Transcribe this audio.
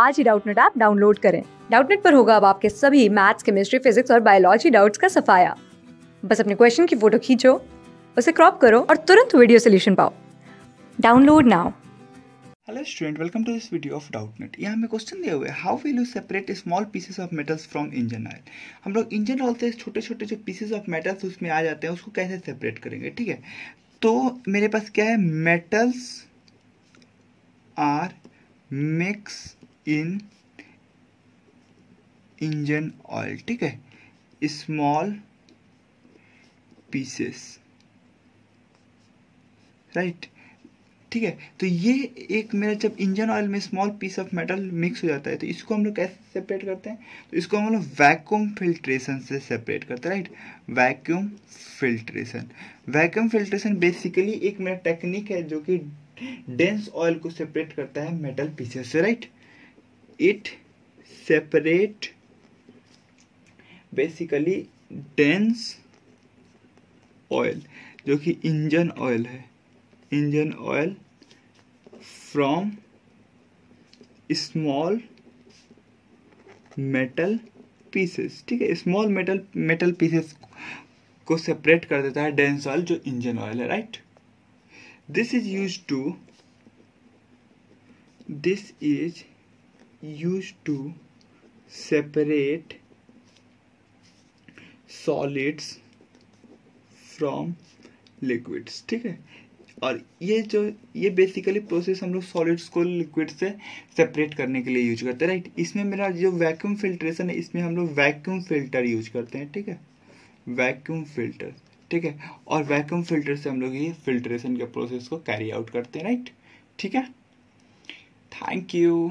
आज ही Doubtnut app download करें डाउटनेट पर होगा अब आपके सभी मैथ्स केमिस्ट्री फिजिक्स और बायोलॉजी डाउट्स का सफाया बस अपने क्वेश्चन की फोटो खींचो उसे क्रॉप करो और तुरंत वीडियो सोल्यूशन पाओ download now hello student welcome to this video of Doubtnut यहाँ हमें क्वेश्चन दिया हुआ है how will you separate small pieces of metals from engine oil हम लोग इंजन ऑयल से छोटे छोटे जो पीसेस ऑफ मेटल्स उसमें आ जाते हैं उसको कैसे सेपरेट करेंगे ठीक है तो मेरे पास क्या है metals are mix in engine oil ठीक है स्मॉल पीसेस राइट ठीक है तो ये एक मेरा जब इंजन ऑयल में small piece of metal mix हो जाता है तो इसको हम लोग कैसे सेपरेट करते हैं तो इसको हम लोग वैक्यूम फिल्ट्रेशन से सेपरेट करते हैं right vacuum filtration vacuum filtration basically एक मेरा टेक्निक है जो कि डेंस ऑयल को सेपरेट करता है मेटल पीसेस से right it separate basically dense oil जो कि इंजन ऑयल है engine oil from small metal pieces ठीक है स्मॉल मेटल मेटल पीसेस को सेपरेट कर देता है डेंस ऑयल जो इंजन ऑयल है right this is use to this is use to separate solids from liquids ठीक है और ये जो ये बेसिकली प्रोसेस हम लोग सॉलिड्स को लिक्विड से सेपरेट करने के लिए यूज करते हैं राइट इसमें मेरा जो वैक्यूम फिल्ट्रेशन है इसमें हम लोग वैक्यूम फिल्टर यूज करते हैं ठीक है वैक्यूम फिल्टर ठीक है और वैक्यूम फिल्टर से हम लोग ये फिल्ट्रेशन के प्रोसेस को कैरी आउट करते हैं राइट ठीक है थैंक यू